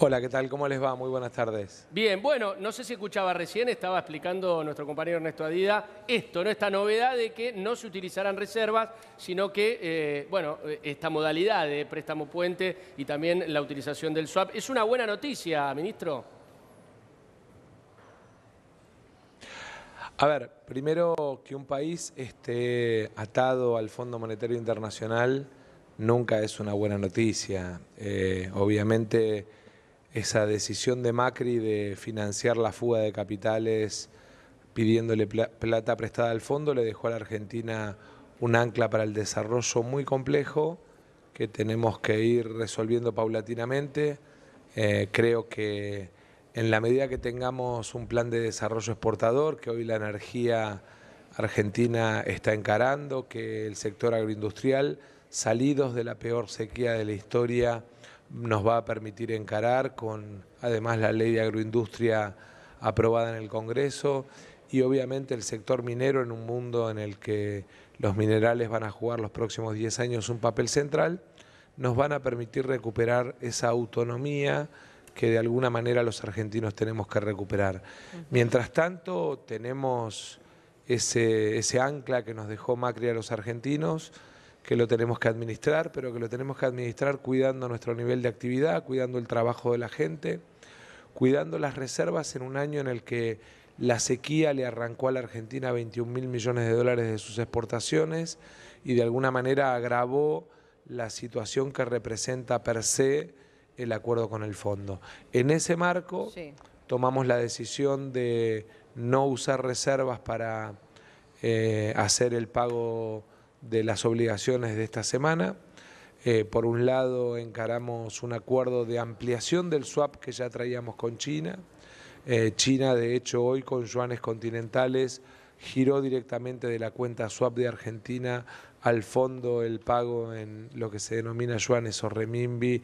Hola, ¿qué tal? ¿Cómo les va? Muy buenas tardes. Bien, bueno, no sé si escuchaba recién, estaba explicando nuestro compañero Ernesto Adida esto, ¿no? Esta novedad de que no se utilizarán reservas, sino que, eh, bueno, eh, esta modalidad de préstamo puente y también la utilización del swap. ¿Es una buena noticia, ministro? A ver, primero que un país esté atado al Fondo Monetario Internacional nunca es una buena noticia. Eh, obviamente esa decisión de Macri de financiar la fuga de capitales pidiéndole plata prestada al fondo le dejó a la Argentina un ancla para el desarrollo muy complejo que tenemos que ir resolviendo paulatinamente. Eh, creo que en la medida que tengamos un plan de desarrollo exportador, que hoy la energía argentina está encarando, que el sector agroindustrial, salidos de la peor sequía de la historia, nos va a permitir encarar con además la ley de agroindustria aprobada en el Congreso y obviamente el sector minero en un mundo en el que los minerales van a jugar los próximos 10 años un papel central, nos van a permitir recuperar esa autonomía que de alguna manera los argentinos tenemos que recuperar. Mientras tanto, tenemos ese, ese ancla que nos dejó Macri a los argentinos, que lo tenemos que administrar, pero que lo tenemos que administrar cuidando nuestro nivel de actividad, cuidando el trabajo de la gente, cuidando las reservas en un año en el que la sequía le arrancó a la Argentina 21 mil millones de dólares de sus exportaciones y de alguna manera agravó la situación que representa per se el acuerdo con el fondo. En ese marco tomamos la decisión de no usar reservas para eh, hacer el pago de las obligaciones de esta semana. Eh, por un lado, encaramos un acuerdo de ampliación del swap que ya traíamos con China. Eh, China, de hecho, hoy con yuanes continentales giró directamente de la cuenta swap de Argentina al fondo el pago en lo que se denomina yuanes o renminbi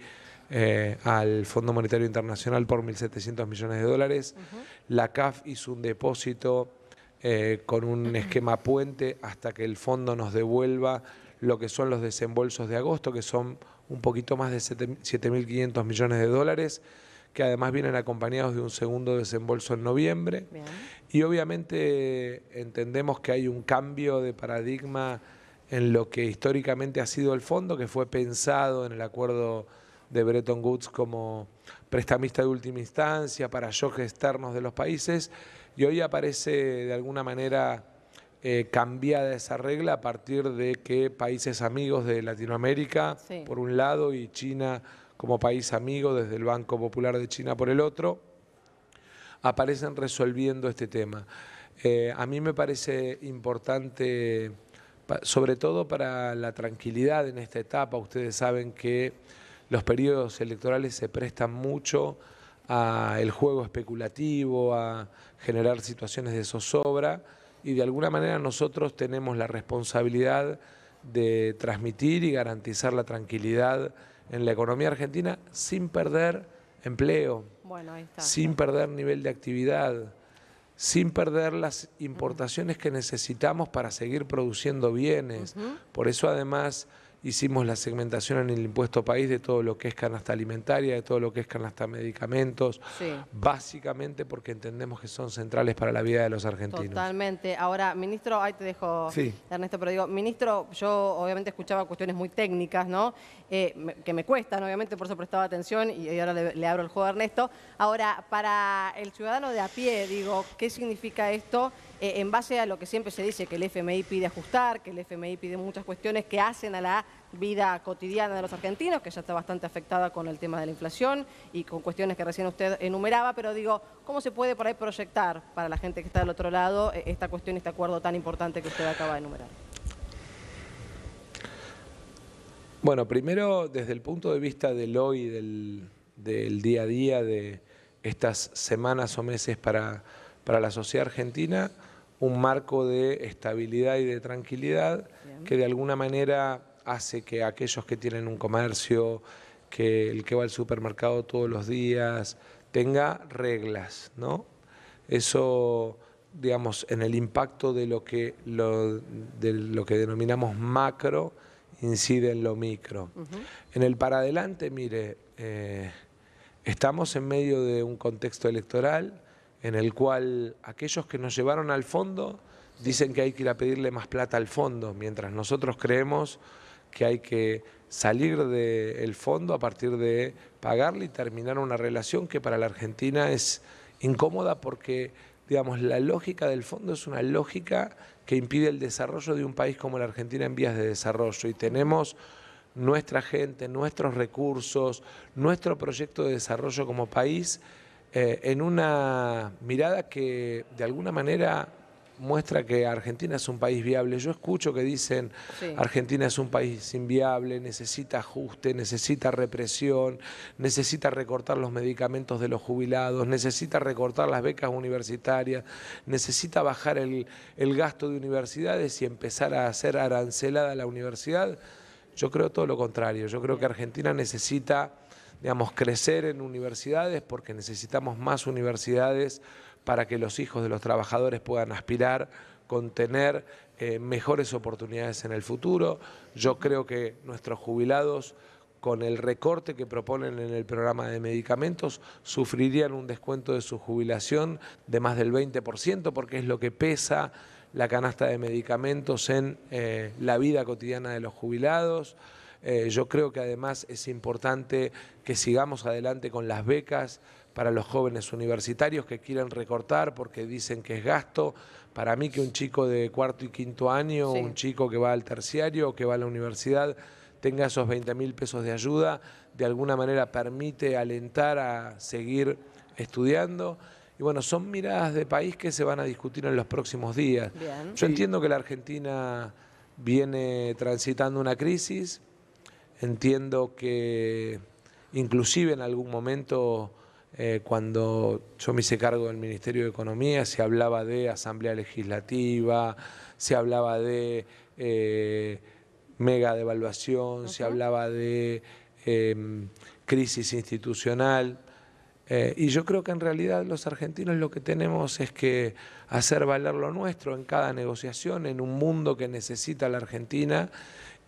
eh, al Fondo Monetario Internacional por 1.700 millones de dólares. La CAF hizo un depósito eh, con un esquema puente hasta que el fondo nos devuelva lo que son los desembolsos de agosto, que son un poquito más de 7.500 millones de dólares, que además vienen acompañados de un segundo desembolso en noviembre. Y obviamente eh, entendemos que hay un cambio de paradigma en lo que históricamente ha sido el fondo, que fue pensado en el acuerdo de Bretton Woods como prestamista de última instancia para yo externos de los países y hoy aparece de alguna manera eh, cambiada esa regla a partir de que países amigos de Latinoamérica, por un lado, y China como país amigo desde el Banco Popular de China por el otro, aparecen resolviendo este tema. Eh, a mí me parece importante, sobre todo para la tranquilidad en esta etapa, ustedes saben que los periodos electorales se prestan mucho a el juego especulativo, a generar situaciones de zozobra y de alguna manera nosotros tenemos la responsabilidad de transmitir y garantizar la tranquilidad en la economía argentina sin perder empleo, sin perder nivel de actividad, sin perder las importaciones que necesitamos para seguir produciendo bienes. Por eso además hicimos la segmentación en el impuesto país de todo lo que es canasta alimentaria, de todo lo que es canasta medicamentos, básicamente porque entendemos que son centrales para la vida de los argentinos. Totalmente. Ahora, ministro, ahí te dejo, Ernesto, pero digo, ministro, yo obviamente escuchaba cuestiones muy técnicas, ¿no? Eh, que me cuestan, obviamente, por eso prestaba atención y ahora le abro el juego a Ernesto. Ahora, para el ciudadano de a pie, digo, ¿qué significa esto? Eh, en base a lo que siempre se dice, que el FMI pide ajustar, que el FMI pide muchas cuestiones que hacen a la vida cotidiana de los argentinos, que ya está bastante afectada con el tema de la inflación y con cuestiones que recién usted enumeraba, pero digo, ¿cómo se puede por ahí proyectar para la gente que está del otro lado eh, esta cuestión, este acuerdo tan importante que usted acaba de enumerar? Bueno, primero, desde el punto de vista del hoy, del, del día a día, de estas semanas o meses para, para la sociedad argentina, un marco de estabilidad y de tranquilidad que de alguna manera hace que aquellos que tienen un comercio, que el que va al supermercado todos los días, tenga reglas, ¿no? Eso, digamos, en el impacto de lo que, lo, de lo que denominamos macro, incide en lo micro. En el para adelante, mire, eh, estamos en medio de un contexto electoral, en el cual aquellos que nos llevaron al fondo dicen que hay que ir a pedirle más plata al fondo, mientras nosotros creemos que hay que salir del fondo a partir de pagarle y terminar una relación que para la Argentina es incómoda porque, digamos, la lógica del fondo es una lógica que impide el desarrollo de un país como la Argentina en vías de desarrollo y tenemos nuestra gente, nuestros recursos, nuestro proyecto de desarrollo como país eh, en una mirada que de alguna manera muestra que Argentina es un país viable. Yo escucho que dicen que Argentina es un país inviable, necesita ajuste, necesita represión, necesita recortar los medicamentos de los jubilados, necesita recortar las becas universitarias, necesita bajar el gasto de universidades y empezar a hacer arancelada la universidad. Yo creo todo lo contrario. Yo creo que Argentina necesita digamos, crecer en universidades porque necesitamos más universidades para que los hijos de los trabajadores puedan aspirar con tener eh, mejores oportunidades en el futuro. Yo creo que nuestros jubilados con el recorte que proponen en el programa de medicamentos, sufrirían un descuento de su jubilación de más del 20%, porque es lo que pesa la canasta de medicamentos en eh, la vida cotidiana de los jubilados. Eh, yo creo que además es importante que sigamos adelante con las becas para los jóvenes universitarios que quieren recortar porque dicen que es gasto. Para mí que un chico de cuarto y quinto año, un chico que va al terciario, que va a la universidad, tenga esos 20 mil pesos de ayuda, de alguna manera permite alentar a seguir estudiando. Y bueno, son miradas de país que se van a discutir en los próximos días. Yo entiendo que la Argentina viene transitando una crisis, Entiendo que inclusive en algún momento, eh, cuando yo me hice cargo del Ministerio de Economía, se hablaba de asamblea legislativa, se hablaba de eh, mega devaluación, se hablaba de em, crisis institucional. Eh, y yo creo que en realidad los argentinos lo que tenemos es que hacer valer lo nuestro en cada negociación, en un mundo que necesita la Argentina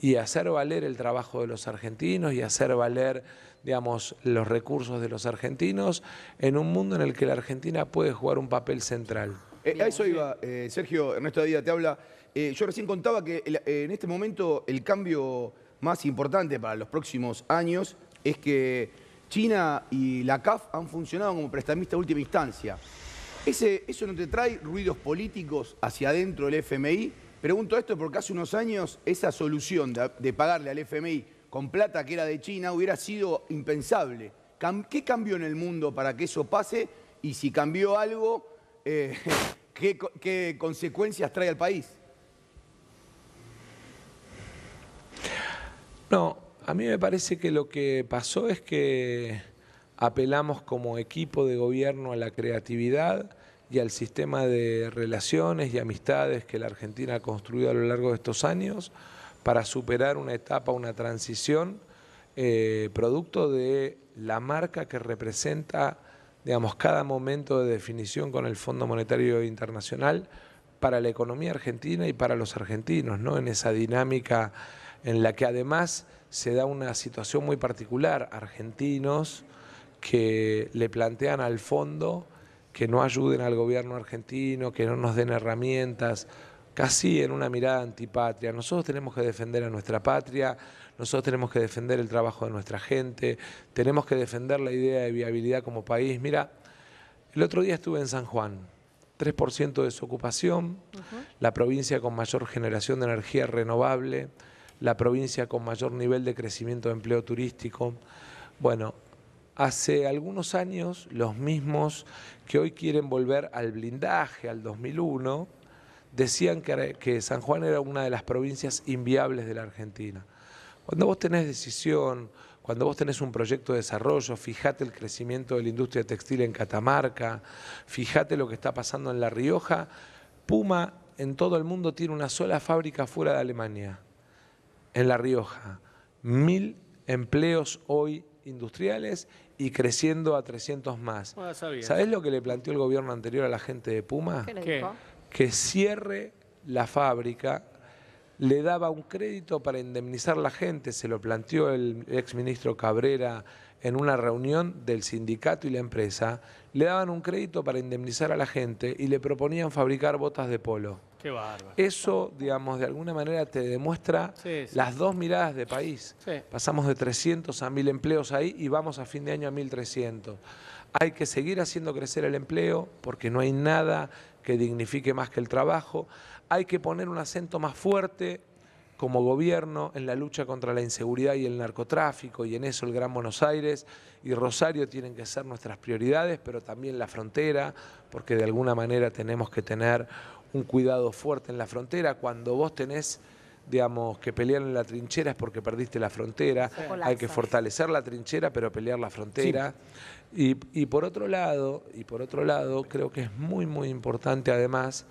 y hacer valer el trabajo de los argentinos y hacer valer, digamos, los recursos de los argentinos en un mundo en el que la Argentina puede jugar un papel central. Eh, a eso iba, Sergio. Eh, Sergio, Ernesto día te habla. Eh, yo recién contaba que en este momento el cambio más importante para los próximos años es que China y la CAF han funcionado como prestamista de última instancia. ¿Eso no te trae ruidos políticos hacia adentro del FMI? Pregunto esto porque hace unos años esa solución de, pagarle al FMI con plata que era de China hubiera sido impensable. ¿Qué cambió en el mundo para que eso pase? Y si cambió algo, eh, ¿qué consecuencias trae al país? No, a mí me parece que lo que pasó es que apelamos como equipo de gobierno a la creatividad, y al sistema de relaciones y amistades que la Argentina ha construido a lo largo de estos años para superar una etapa, una transición, eh, producto de la marca que representa, digamos, cada momento de definición con el Fondo Monetario Internacional para la economía argentina y para los argentinos, ¿no? En esa dinámica en la que además se da una situación muy particular, argentinos que le plantean al fondo que no ayuden al gobierno argentino, que no nos den herramientas, casi en una mirada antipatria. Nosotros tenemos que defender a nuestra patria, nosotros tenemos que defender el trabajo de nuestra gente, tenemos que defender la idea de viabilidad como país. Mira, el otro día estuve en San Juan, 3% de su ocupación, la provincia con mayor generación de energía renovable, la provincia con mayor nivel de crecimiento de empleo turístico. Bueno, hace algunos años los mismos que hoy quieren volver al blindaje, al 2001, decían que, San Juan era una de las provincias inviables de la Argentina. Cuando vos tenés decisión, cuando vos tenés un proyecto de desarrollo, fijate el crecimiento de la industria textil en Catamarca, fijate lo que está pasando en La Rioja, Puma en todo el mundo tiene una sola fábrica fuera de Alemania, en La Rioja. Mil empleos hoy industriales y creciendo a 300 más. ¿sabes ¿Sabés lo que le planteó el gobierno anterior a la gente de Puma? Que cierre la fábrica le daba un crédito para indemnizar a la gente, se lo planteó el exministro Cabrera en una reunión del sindicato y la empresa, le daban un crédito para indemnizar a la gente y le proponían fabricar botas de polo. Qué bárbaro. Eso, digamos, de alguna manera te demuestra las dos miradas de país. Pasamos de 300 a 1000 empleos ahí y vamos a fin de año a 1300. Hay que seguir haciendo crecer el empleo porque no hay nada que dignifique más que el trabajo hay que poner un acento más fuerte como gobierno en la lucha contra la inseguridad y el narcotráfico, y en eso el Gran Buenos Aires y Rosario tienen que ser nuestras prioridades, pero también la frontera, porque de alguna manera tenemos que tener un cuidado fuerte en la frontera. Cuando vos tenés digamos, que pelear en la trinchera es porque perdiste la frontera, hay que fortalecer la trinchera, pero pelear la frontera. Y, y por otro lado, y por otro lado, creo que es muy, muy importante además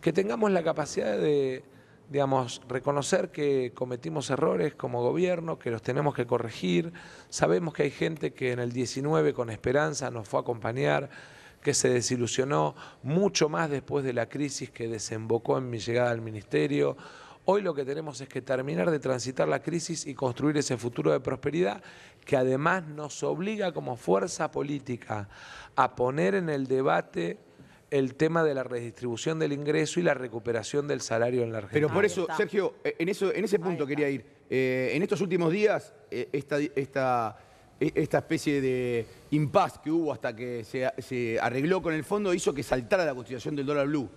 que tengamos la capacidad de, digamos, reconocer que cometimos errores como gobierno, que los tenemos que corregir. Sabemos que hay gente que en el 19 con esperanza nos fue a acompañar, que se desilusionó mucho más después de la crisis que desembocó en mi llegada al ministerio. Hoy lo que tenemos es que terminar de transitar la crisis y construir ese futuro de prosperidad que además nos obliga como fuerza política a poner en el debate el tema de la redistribución del ingreso y la recuperación del salario en la Argentina. Pero por eso, Sergio, eh, en, eso, en ese punto quería ir. Eh, en estos últimos días, eh, e, esta, especie de impasse que hubo hasta que se, arregló con el fondo hizo que saltara la cotización del dólar blue.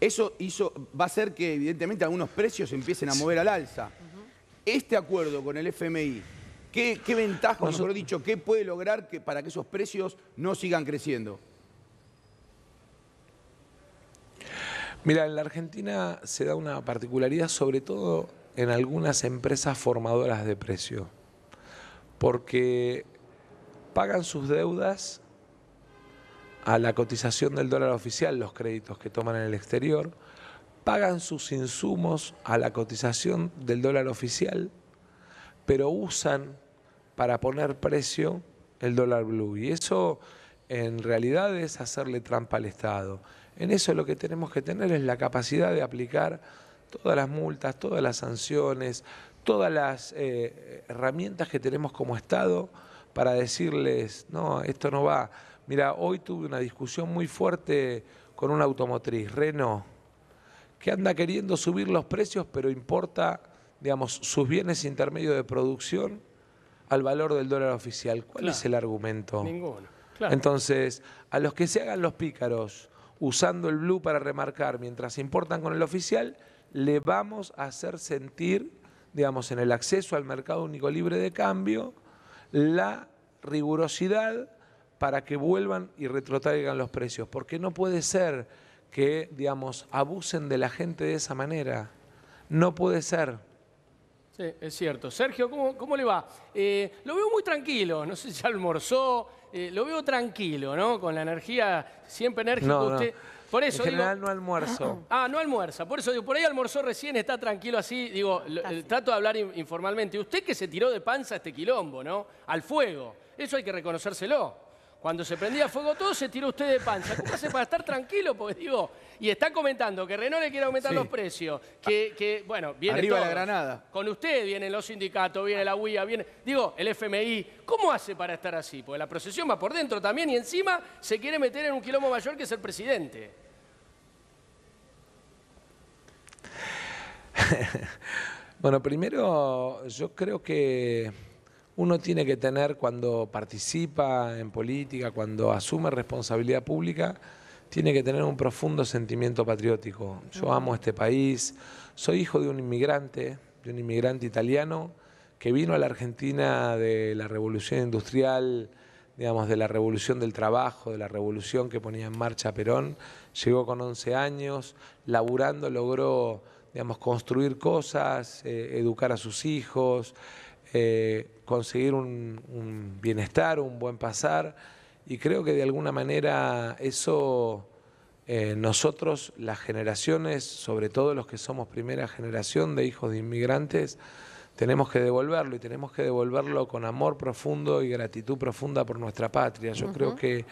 Eso hizo, va a hacer que evidentemente algunos precios empiecen a mover al alza. Este acuerdo con el FMI, ¿qué, qué ventaja, mejor dicho, qué puede lograr para que esos precios no sigan creciendo? Mira, en la Argentina se da una particularidad, sobre todo en algunas empresas formadoras de precio, porque pagan sus deudas a la cotización del dólar oficial, los créditos que toman en el exterior, pagan sus insumos a la cotización del dólar oficial, pero usan para poner precio el dólar blue. Y eso en realidad es hacerle trampa al Estado. En eso lo que tenemos que tener es la capacidad de aplicar todas las multas, todas las sanciones, todas las eh, herramientas que tenemos como Estado para decirles, no, esto no va. Mira, hoy tuve una discusión muy fuerte con una automotriz, Renault, que anda queriendo subir los precios, pero importa, digamos, sus bienes intermedios de producción al valor del dólar oficial. ¿Cuál es el argumento? Ninguno. Entonces, a los que se hagan los pícaros, usando el blue para remarcar mientras importan con el oficial, le vamos a hacer sentir, digamos, en el acceso al mercado único libre de cambio, la rigurosidad para que vuelvan y retrotraigan los precios. Porque no puede ser que, digamos, abusen de la gente de esa manera. No puede ser. Sí, es cierto. Sergio, ¿cómo, le va? Eh, lo veo muy tranquilo, no sé si almorzó, eh, lo veo tranquilo, ¿no? Con la energía, siempre enérgico usted. No. Por eso, general no almuerzo. Ah, no almuerza. Por eso digo, por ahí almorzó recién, está tranquilo así. Digo, eh, trato de hablar informalmente. Usted que se tiró de panza este quilombo, ¿no? Al fuego. Eso hay que reconocérselo. Cuando se prendía fuego todo, se tiró usted de panza. ¿Cómo hace para estar tranquilo? Porque digo, y está comentando que Renault le quiere aumentar los precios, que, bueno, viene Arriba la granada. Con usted vienen los sindicatos, viene la UIA, viene, digo, el FMI. ¿Cómo hace para estar así? Porque la procesión va por dentro también y encima se quiere meter en un quilombo mayor que es el presidente. bueno, primero yo creo que uno tiene que tener cuando participa en política, cuando asume responsabilidad pública, tiene que tener un profundo sentimiento patriótico. Yo amo este país, soy hijo de un inmigrante, de un inmigrante italiano que vino a la Argentina de la revolución industrial, digamos, de la revolución del trabajo, de la revolución que ponía en marcha Perón. Llegó con 11 años, laburando logró, digamos, construir cosas, eh, educar a sus hijos. Eh, conseguir un, bienestar, un buen pasar, y creo que de alguna manera eso eh, nosotros, las generaciones, sobre todo los que somos primera generación de hijos de inmigrantes, tenemos que devolverlo y tenemos que devolverlo con amor profundo y gratitud profunda por nuestra patria. Yo creo que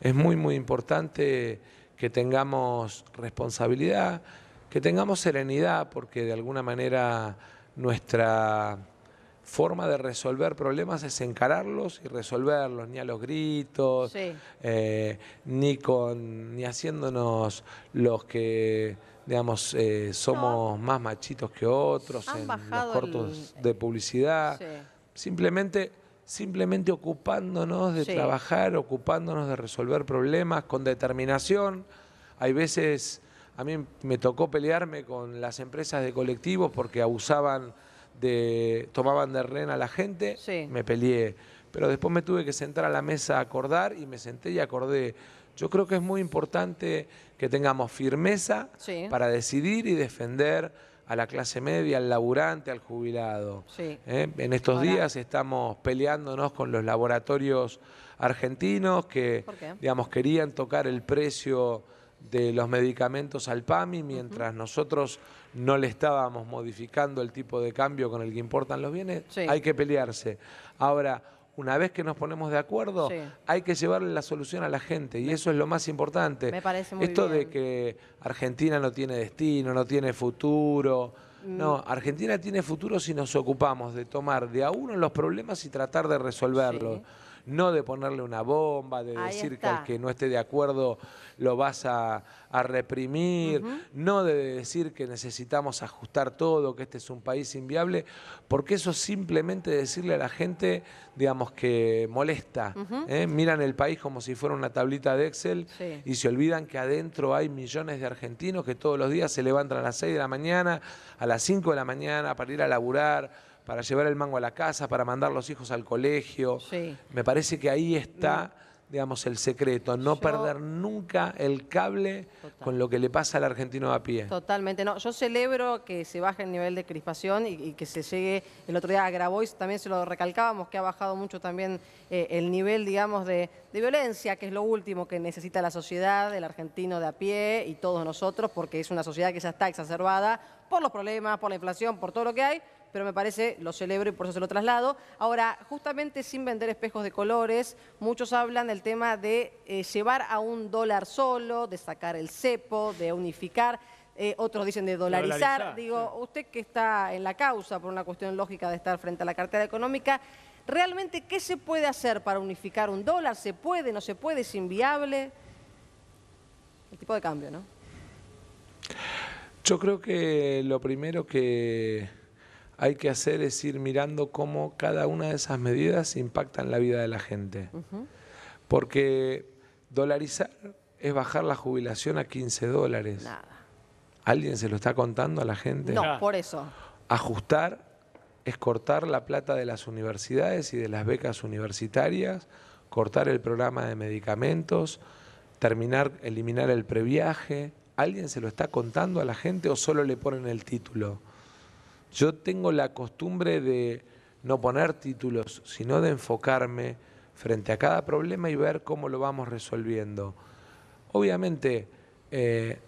es muy, muy importante que tengamos responsabilidad, que tengamos serenidad, porque de alguna manera nuestra forma de resolver problemas es encararlos y resolverlos, ni a los gritos, eh, ni con, ni haciéndonos los que digamos, eh, somos más machitos que otros en los cortos de publicidad. Simplemente, simplemente ocupándonos de trabajar, ocupándonos de resolver problemas con determinación. Hay veces, a mí me tocó pelearme con las empresas de colectivos porque abusaban de tomaban de rena a la gente, me peleé. Pero después me tuve que sentar a la mesa a acordar y me senté y acordé. Yo creo que es muy importante que tengamos firmeza para decidir y defender a la clase media, al laburante, al jubilado. ¿Eh? En estos días estamos peleándonos con los laboratorios argentinos que, digamos, querían tocar el precio de los medicamentos al PAMI, mientras nosotros no le estábamos modificando el tipo de cambio con el que importan los bienes, hay que pelearse. Ahora, una vez que nos ponemos de acuerdo, hay que llevarle la solución a la gente y eso es lo más importante. parece Esto de que Argentina no tiene destino, no tiene futuro. Mm. No, Argentina tiene futuro si nos ocupamos de tomar de a uno los problemas y tratar de resolverlos no de ponerle una bomba, de decir que al que no esté de acuerdo lo vas a, reprimir, no de decir que necesitamos ajustar todo, que este es un país inviable, porque eso simplemente decirle a la gente, digamos, que molesta. ¿eh? Miran el país como si fuera una tablita de Excel y se olvidan que adentro hay millones de argentinos que todos los días se levantan a las 6 de la mañana, a las 5 de la mañana para ir a laburar para llevar el mango a la casa, para mandar los hijos al colegio. Me parece que ahí está, mm. digamos, el secreto, no perder nunca el cable con lo que le pasa al argentino a pie. Totalmente, no, yo celebro que se baje el nivel de crispación y, que se llegue, el otro día a y también se lo recalcábamos, que ha bajado mucho también eh, el nivel, digamos, de, de violencia, que es lo último que necesita la sociedad, el argentino de a pie y todos nosotros, porque es una sociedad que ya está exacerbada por los problemas, por la inflación, por todo lo que hay, pero me parece, lo celebro y por eso se lo traslado. Ahora, justamente sin vender espejos de colores, muchos hablan del tema de eh, llevar a un dólar solo, de sacar el cepo, de unificar. Eh, otros dicen de dolarizar. Digo, usted que está en la causa por una cuestión lógica de estar frente a la cartera económica, ¿realmente qué se puede hacer para unificar un dólar? ¿Se puede? ¿No se puede? ¿Es inviable? El tipo de cambio, ¿no? Yo creo que lo primero que hay que hacer es ir mirando cómo cada una de esas medidas impactan la vida de la gente. Porque dolarizar es bajar la jubilación a 15 dólares. Nada. ¿Alguien se lo está contando a la gente? No, por eso. Ajustar es cortar la plata de las universidades y de las becas universitarias, cortar el programa de medicamentos, terminar, eliminar el previaje. ¿Alguien se lo está contando a la gente o solo le ponen el título? Yo tengo la costumbre de no poner títulos, sino de enfocarme frente a cada problema y ver cómo lo vamos resolviendo. Obviamente, eh,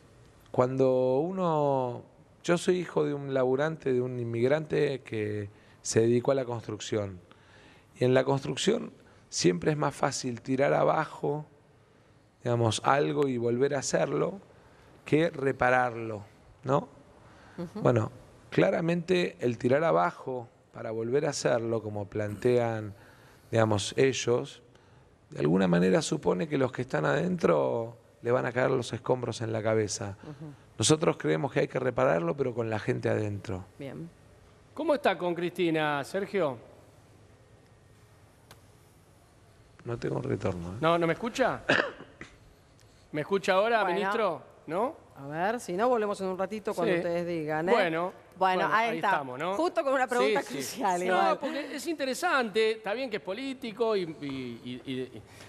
cuando uno, yo soy hijo de un laburante, de un inmigrante que se dedicó a la construcción. Y en la construcción siempre es más fácil tirar abajo, digamos, algo y volver a hacerlo que repararlo, ¿no? Bueno, Claramente el tirar abajo para volver a hacerlo, como plantean, digamos, ellos, de alguna manera supone que los que están adentro le van a caer los escombros en la cabeza. Nosotros creemos que hay que repararlo, pero con la gente adentro. Bien. ¿Cómo está con Cristina, Sergio? No tengo un retorno. ¿eh? No, ¿no me escucha? ¿Me escucha ahora, ministro? ¿No? A ver, si no, volvemos en un ratito cuando ustedes digan. ¿eh? Bueno. Bueno, ahí, estamos, ¿no? Justo con una pregunta crucial. No, porque es interesante, está bien que es político y,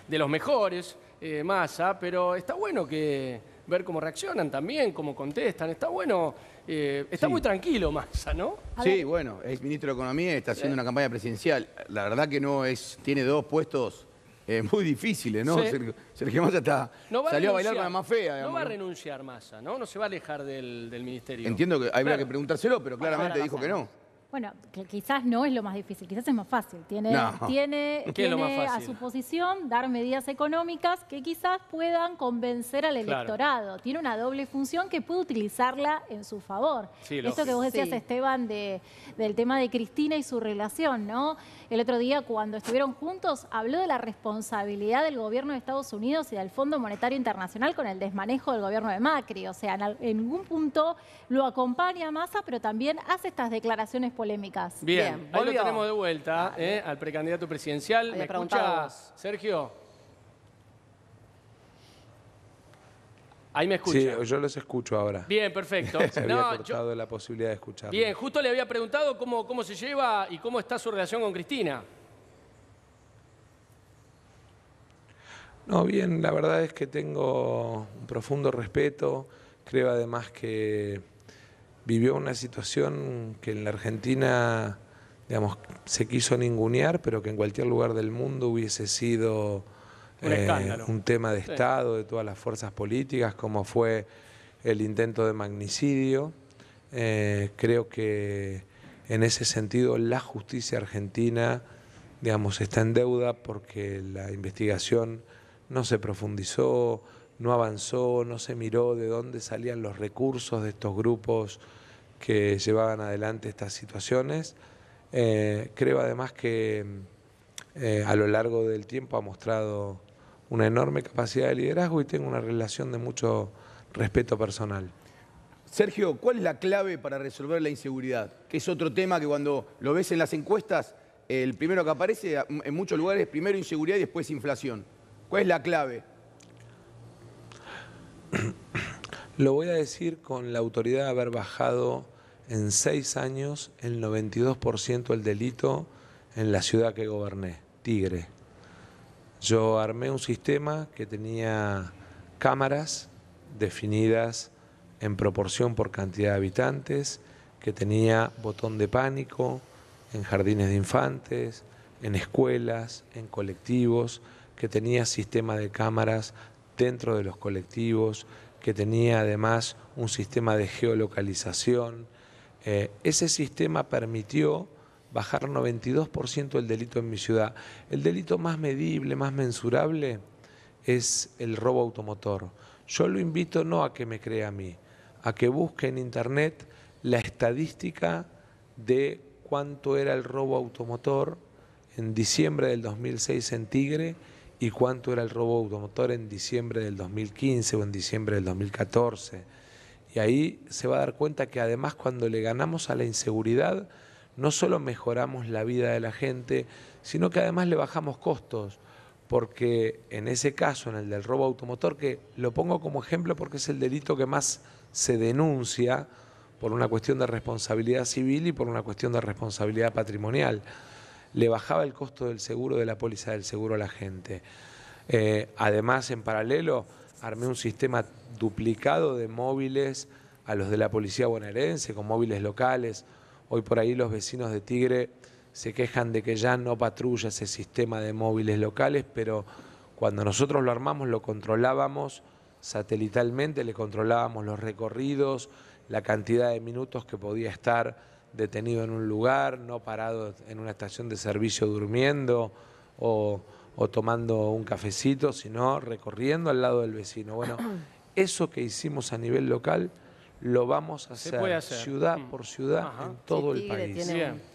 de los mejores, eh, Massa, pero está bueno que ver cómo reaccionan también, cómo contestan, está bueno, eh, está muy tranquilo Massa, ¿no? Sí, bueno, es ministro de Economía, está haciendo una campaña presidencial. La verdad que no es, tiene dos puestos eh, muy difícil, ¿no? Sergio, Massa está, salió a, bailar con la más fea. No va a renunciar Massa, ¿no? No se va a alejar del, ministerio. Entiendo que habrá que preguntárselo, pero claramente dijo que no. Bueno, quizás no es lo más difícil, quizás es más fácil. Tiene, tiene, a su posición dar medidas económicas que quizás puedan convencer al electorado. Tiene una doble función que puede utilizarla en su favor. Esto que vos decías, Esteban, del tema de Cristina y su relación, ¿no? El otro día, cuando estuvieron juntos, habló de la responsabilidad del gobierno de Estados Unidos y del Fondo Monetario Internacional con el desmanejo del gobierno de Macri. O sea, en, algún punto lo acompaña Massa, pero también hace estas declaraciones políticas Bien, Bien. lo tenemos de vuelta eh, al precandidato presidencial. ¿Me escuchas, Sergio? Ahí me escucha. Sí, yo los escucho ahora. Bien, perfecto. se había cortado la posibilidad de escuchar. Bien, justo le había preguntado cómo, cómo se lleva y cómo está su relación con Cristina. No, bien, la verdad es que tengo un profundo respeto. Creo además que vivió una situación que en la Argentina, digamos, se quiso ningunear, pero que en cualquier lugar del mundo hubiese sido un, eh, tema de Estado, de todas las fuerzas políticas, como fue el intento de magnicidio. Eh, creo que en ese sentido la justicia argentina, digamos, está en deuda porque la investigación no se profundizó, no avanzó, no se miró de dónde salían los recursos de estos grupos que llevaban adelante estas situaciones. Eh, creo además que eh, a lo largo del tiempo ha mostrado una enorme capacidad de liderazgo y tengo una relación de mucho respeto personal. Sergio, ¿cuál es la clave para resolver la inseguridad? Que es otro tema que cuando lo ves en las encuestas, el primero que aparece en muchos lugares es primero inseguridad y después inflación. ¿Cuál es la clave? Lo voy a decir con la autoridad de haber bajado en seis años el 92% el delito en la ciudad que goberné, Tigre. Yo armé un sistema que tenía cámaras definidas en proporción por cantidad de habitantes, que tenía botón de pánico en jardines de infantes, en escuelas, en colectivos, que tenía sistema de cámaras dentro de los colectivos, que tenía además un sistema de geolocalización. Eh, ese sistema permitió bajar 92% el delito en mi ciudad. El delito más medible, más mensurable, es el robo automotor. Yo lo invito no a que me crea a mí, a que busque en internet la estadística de cuánto era el robo automotor en diciembre del 2006 en Tigre y cuánto era el robo automotor en diciembre del 2015 o en diciembre del 2014. Y ahí se va a dar cuenta que además cuando le ganamos a la inseguridad, no solo mejoramos la vida de la gente, sino que además le bajamos costos, porque en ese caso, en el del robo automotor, que lo pongo como ejemplo porque es el delito que más se denuncia por una cuestión de responsabilidad civil y por una cuestión de responsabilidad patrimonial le bajaba el costo del seguro, de la póliza del seguro a la gente. Eh, además, en paralelo, armé un sistema duplicado de móviles a los de la policía bonaerense, con móviles locales. Hoy por ahí los vecinos de Tigre se quejan de que ya no patrulla ese sistema de móviles locales, pero cuando nosotros lo armamos lo controlábamos satelitalmente, le controlábamos los recorridos, la cantidad de minutos que podía estar detenido en un lugar, no parado en una estación de servicio durmiendo o, tomando un cafecito, sino recorriendo al lado del vecino. Bueno, eso que hicimos a nivel local lo vamos a hacer, ciudad mm. por ciudad en todo el país.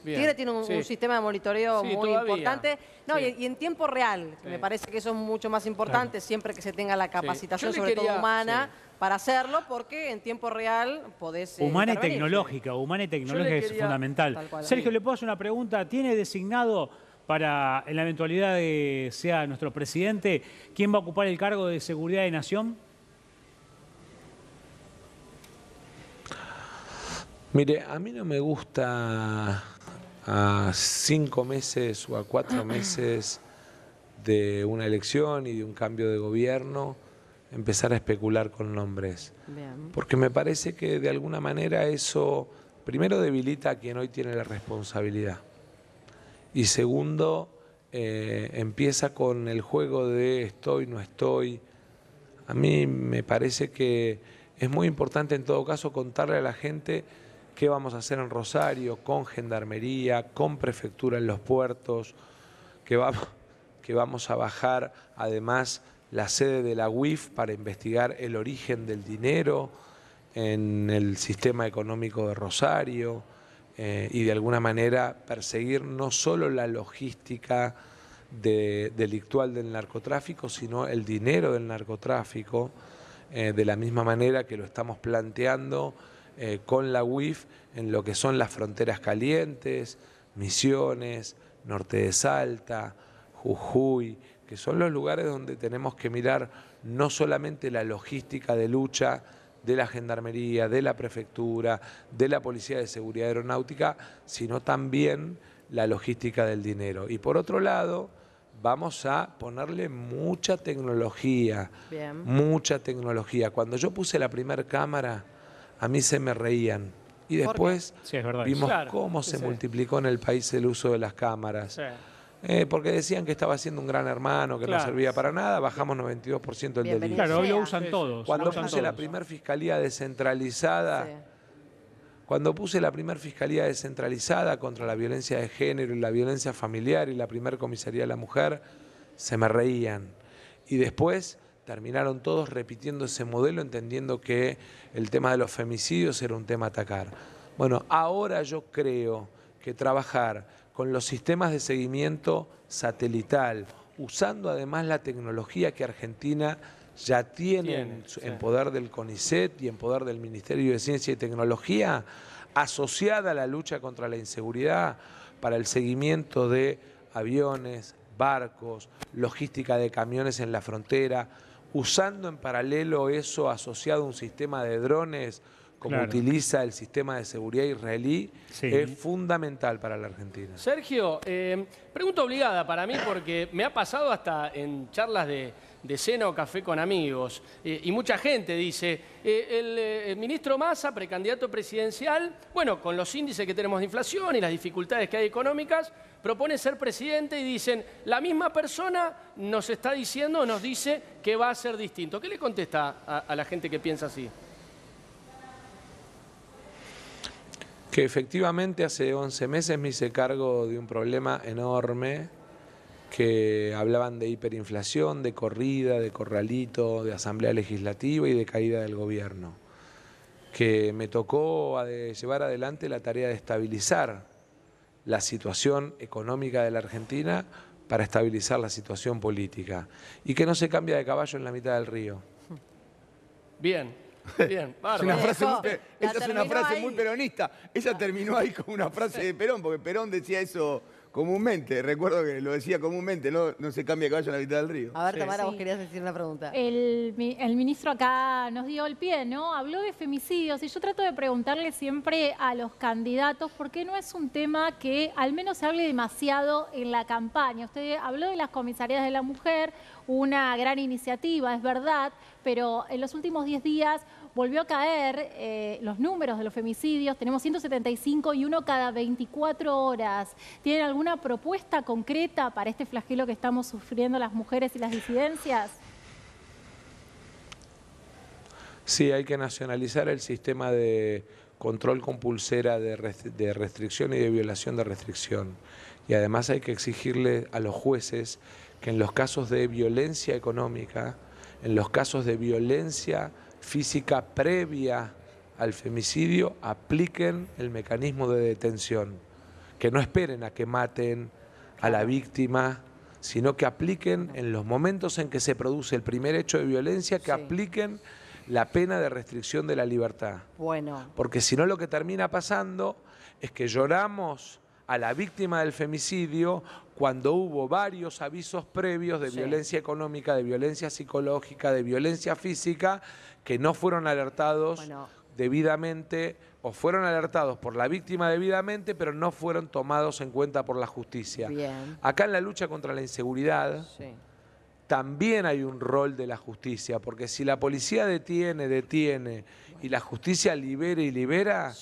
Tigre tiene un, sistema de monitoreo muy importante. No, y, en tiempo real, me parece que eso es mucho más importante siempre que se tenga la capacitación, sobre todo humana, para hacerlo porque en tiempo real podés... Eh, humana y tecnológica, humana y tecnológica es fundamental. Sergio, le puedo hacer una pregunta. ¿Tiene designado para, en la eventualidad de sea nuestro presidente, quién va a ocupar el cargo de Seguridad de Nación? Mire, a mí no me gusta a cinco meses o a cuatro meses de una elección y de un cambio de gobierno empezar a especular con nombres. Porque me parece que de alguna manera eso, primero, debilita a quien hoy tiene la responsabilidad. Y segundo, eh, empieza con el juego de estoy, no estoy. A mí me parece que es muy importante en todo caso contarle a la gente qué vamos a hacer en Rosario, con Gendarmería, con Prefectura en los puertos, que vamos, que vamos a bajar además la sede de la UIF para investigar el origen del dinero en el sistema económico de Rosario eh, y de alguna manera perseguir no solo la logística delictual del narcotráfico, sino el dinero del narcotráfico, eh, de la misma manera que lo estamos planteando eh, con la UIF en lo que son las fronteras calientes, Misiones, Norte de Salta, Jujuy, que son los lugares donde tenemos que mirar no solamente la logística de lucha de la Gendarmería, de la Prefectura, de la Policía de Seguridad Aeronáutica, sino también la logística del dinero. Y por otro lado, vamos a ponerle mucha tecnología, mucha tecnología. Cuando yo puse la primera cámara, a mí se me reían. Y después vimos cómo se multiplicó en el país el uso de las cámaras. Eh, porque decían que estaba haciendo un gran hermano, que no servía para nada, bajamos 92% del delito. Claro, hoy lo usan todos. Cuando puse la primer fiscalía descentralizada, cuando puse la primer fiscalía descentralizada contra la violencia de género y la violencia familiar y la primer comisaría de la mujer, se me reían. Y después terminaron todos repitiendo ese modelo, entendiendo que el tema de los femicidios era un tema a atacar. Bueno, ahora yo creo que trabajar con los sistemas de seguimiento satelital, usando además la tecnología que Argentina ya tiene, en poder del CONICET y en poder del Ministerio de Ciencia y Tecnología, asociada a la lucha contra la inseguridad para el seguimiento de aviones, barcos, logística de camiones en la frontera, usando en paralelo eso asociado a un sistema de drones como utiliza el sistema de seguridad israelí, es fundamental para la Argentina. Sergio, em, pregunta obligada para mí porque me ha pasado hasta en charlas de, de cena o café con amigos, eh, y mucha gente dice, eh, eh, el, ministro Massa, precandidato presidencial, bueno, con los índices que tenemos de inflación y las dificultades que hay económicas, propone ser presidente y dicen, la misma persona nos está diciendo, nos dice que va a ser distinto. ¿Qué le contesta a la gente que piensa así? que efectivamente hace 11 meses me hice cargo de un problema enorme que hablaban de hiperinflación, de corrida, de corralito, de asamblea legislativa y de caída del gobierno, que me tocó llevar adelante la tarea de estabilizar la situación económica de la Argentina para estabilizar la situación política y que no se cambia de caballo en la mitad del río. Bien, Bien, es una esa es una frase muy peronista. Ella terminó ahí con una frase de Perón, porque Perón decía eso comúnmente, recuerdo que lo decía comúnmente, no, se cambia caballo en la mitad del río. A ver, Tamara, vos querías decir una pregunta. El, el, ministro acá nos dio el pie, ¿no? Habló de femicidios y yo trato de preguntarle siempre a los candidatos por qué no es un tema que al menos se hable demasiado en la campaña. Usted habló de las comisarías de la mujer, una gran iniciativa, es verdad, pero en los últimos 10 días volvió a caer eh, los números de los femicidios, tenemos 175 y uno cada 24 horas. ¿Tienen alguna propuesta concreta para este flagelo que estamos sufriendo las mujeres y las disidencias? Sí, hay que nacionalizar el sistema de control con de, restricción y de violación de restricción. Y además hay que exigirle a los jueces que en los casos de violencia económica, en los casos de violencia física previa al femicidio, apliquen el mecanismo de detención, que no esperen a que maten a la víctima, sino que apliquen en los momentos en que se produce el primer hecho de violencia, que apliquen la pena de restricción de la libertad. Bueno. Porque si no lo que termina pasando es que lloramos a la víctima del femicidio cuando hubo varios avisos previos de violencia económica, de violencia psicológica, de violencia física, que no fueron alertados debidamente o fueron alertados por la víctima debidamente, pero no fueron tomados en cuenta por la justicia. Acá en la lucha contra la inseguridad... también hay un rol de la justicia, porque si la policía detiene, detiene y la justicia libera y libera,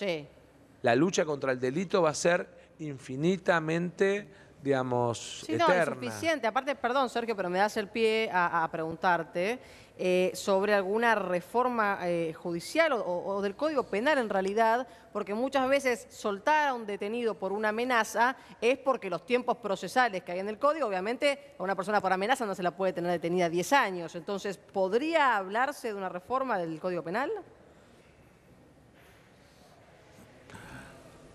la lucha contra el delito va a ser infinitamente, digamos, sí, eterna. No, es suficiente. Aparte, perdón, Sergio, pero me das el pie a, preguntarte eh, sobre alguna reforma eh, judicial o, o, del Código Penal en realidad, porque muchas veces soltar a un detenido por una amenaza es porque los tiempos procesales que hay en el Código, obviamente, a una persona por amenaza no se la puede tener detenida 10 años. Entonces, ¿podría hablarse de una reforma del Código Penal?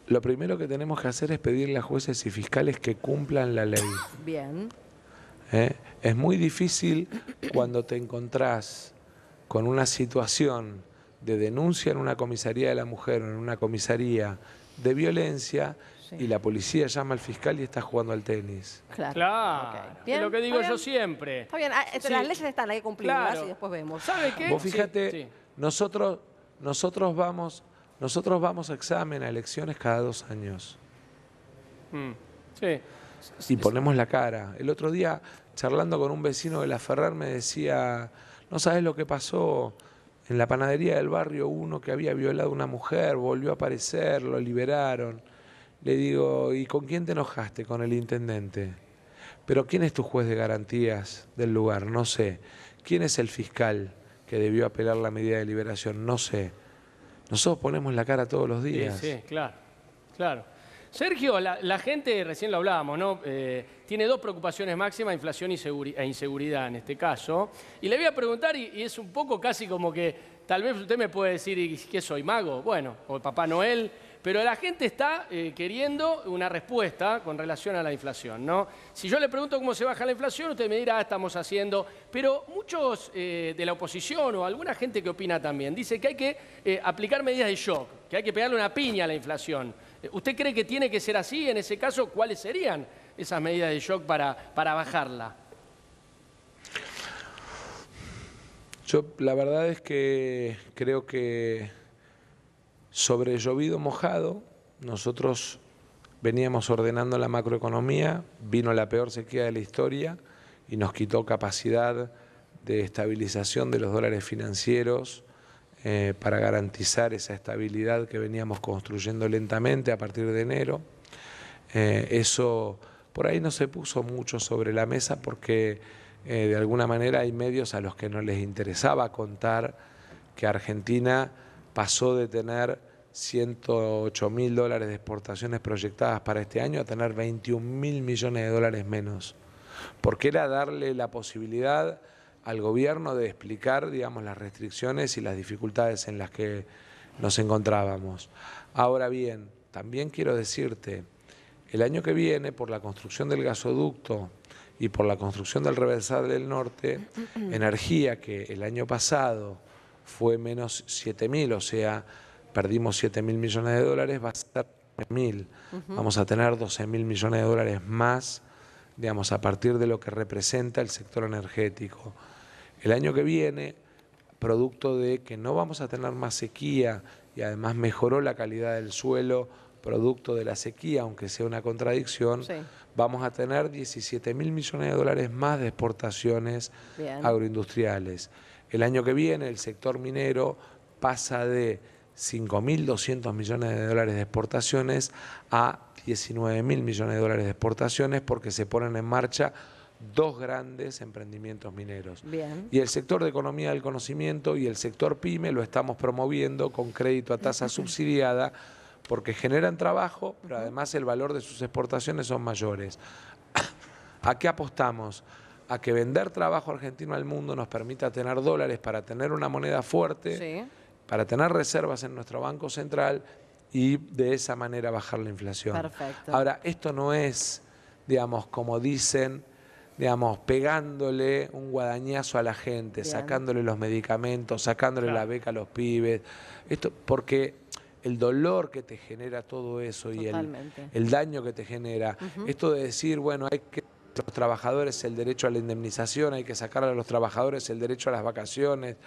lo primero que tenemos que hacer es pedirle a jueces y fiscales que cumplan la ley. Bien. ¿Eh? Es muy difícil cuando te encontrás con una situación de denuncia en una comisaría de la mujer o en una comisaría de violencia y la policía llama al fiscal y está jugando al tenis. Claro. Es lo que digo yo siempre. Está bien, ah, eh, las leyes están, hay que cumplirlas y después vemos. ¿Sabes qué? Vos fíjate, nosotros vamos nosotros vamos a examen, a elecciones cada dos años. Mm, sí. Y ponemos la cara. El otro día, charlando con un vecino de la Ferrer, me decía, no sabes lo que pasó. En la panadería del barrio, uno que había violado a una mujer volvió a aparecer, lo liberaron. Le digo, ¿y con quién te enojaste? Con el intendente. Pero ¿quién es tu juez de garantías del lugar? No sé. ¿Quién es el fiscal que debió apelar la medida de liberación? No sé. Nosotros ponemos la cara todos los días. Sí, sí claro, claro. Sergio, la, gente, recién lo hablábamos, ¿no? Eh, tiene dos preocupaciones máximas, inflación e inseguridad en este caso. Y le voy a preguntar, y, es un poco casi como que, tal vez usted me puede decir, ¿qué soy, mago? Bueno, o Papá Noel. Pero la gente está eh, queriendo una respuesta con relación a la inflación. ¿no? Si yo le pregunto cómo se baja la inflación, usted me dirá, ah, estamos haciendo. Pero muchos eh, de la oposición o alguna gente que opina también dice que hay que eh, aplicar medidas de shock, que hay que pegarle una piña a la inflación. ¿Usted cree que tiene que ser así? En ese caso, ¿cuáles serían esas medidas de shock para, para bajarla? Yo la verdad es que creo que sobre llovido mojado, nosotros veníamos ordenando la macroeconomía, vino la peor sequía de la historia y nos quitó capacidad de estabilización de los dólares financieros eh, para garantizar esa estabilidad que veníamos construyendo lentamente a partir de enero. Eh, eso por ahí no se puso mucho sobre la mesa porque eh, de alguna manera hay medios a los que no les interesaba contar que Argentina pasó de tener 108 mil dólares de exportaciones proyectadas para este año a tener 21 mil millones de dólares menos, porque era darle la posibilidad al gobierno de explicar, digamos, las restricciones y las dificultades en las que nos encontrábamos. Ahora bien, también quiero decirte, el año que viene, por la construcción del gasoducto y por la construcción del reversal del norte, energía que el año pasado fue menos 7.000, o sea, perdimos 7.000 millones de dólares, va a ser 3.000. Vamos a tener 12.000 millones de dólares más, digamos, a partir de lo que representa el sector energético. El año que viene, producto de que no vamos a tener más sequía y además mejoró la calidad del suelo, producto de la sequía, aunque sea una contradicción, vamos a tener 17 mil millones de dólares más de exportaciones agroindustriales. El año que viene el sector minero pasa de 5.200 millones de dólares de exportaciones a 19.000 millones de dólares de exportaciones porque se ponen en marcha dos grandes emprendimientos mineros. Bien. Y el sector de economía del conocimiento y el sector pyme lo estamos promoviendo con crédito a tasa subsidiada porque generan trabajo, pero además el valor de sus exportaciones son mayores. ¿A qué apostamos? a que vender trabajo argentino al mundo nos permita tener dólares para tener una moneda fuerte, para tener reservas en nuestro Banco Central y de esa manera bajar la inflación. Ahora, esto no es, digamos, como dicen, digamos, pegándole un guadañazo a la gente, sacándole los medicamentos, sacándole la beca a los pibes. Esto porque el dolor que te genera todo eso y el, daño que te genera. Esto de decir, bueno, hay que los trabajadores el derecho a la indemnización, hay que sacarle a los trabajadores el derecho a las vacaciones,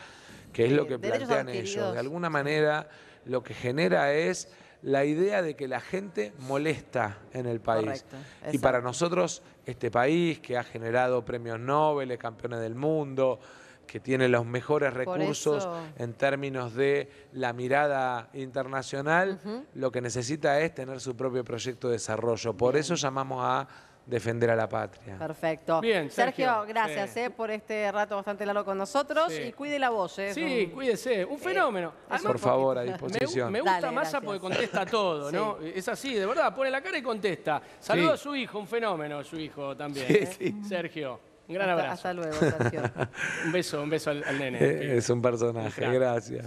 que es lo eh, que plantean ellos. De alguna manera, lo que genera es la idea de que la gente molesta en el país. y para nosotros, este país que ha generado premios Nobel, campeones del mundo, que tiene los mejores recursos en términos de la mirada internacional, lo que necesita es tener su propio proyecto de desarrollo. Por eso llamamos a defender a la patria. Perfecto. Bien, Sergio, gracias eh, por este rato bastante largo con nosotros y cuide la voz. Eh, sí, cuídese, un eh, fenómeno. por favor, a disposición. Me, gusta más porque contesta todo, ¿no? Es así, de verdad, pone la cara y contesta. Saludo a su hijo, un fenómeno su hijo también. ¿eh? Sergio. Un gran abrazo. Hasta luego, Sergio. un beso, un beso al nene. Es un personaje, gracias.